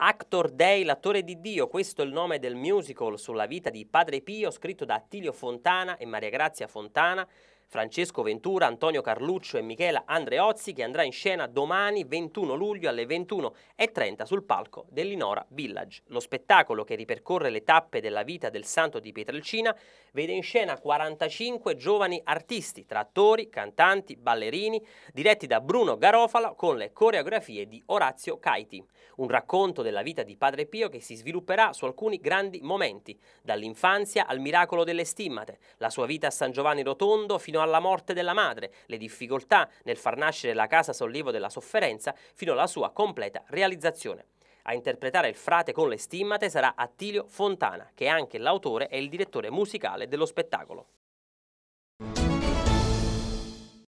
Actor Dei, l'attore di Dio, questo è il nome del musical sulla vita di Padre Pio, scritto da Attilio Fontana e Maria Grazia Fontana, Francesco Ventura, Antonio Carluccio e Michela Andreozzi che andrà in scena domani 21 luglio alle 21.30 sul palco dell'Inora Village. Lo spettacolo che ripercorre le tappe della vita del santo di Pietrelcina vede in scena 45 giovani artisti tra attori, cantanti, ballerini, diretti da Bruno Garofalo con le coreografie di Orazio Caiti. Un racconto della vita di Padre Pio che si svilupperà su alcuni grandi momenti, dall'infanzia al miracolo delle stimmate, la sua vita a San Giovanni Rotondo fino fino alla morte della madre, le difficoltà nel far nascere la casa sollievo della sofferenza fino alla sua completa realizzazione. A interpretare il frate con le stimmate sarà Attilio Fontana, che è anche l'autore e il direttore musicale dello spettacolo.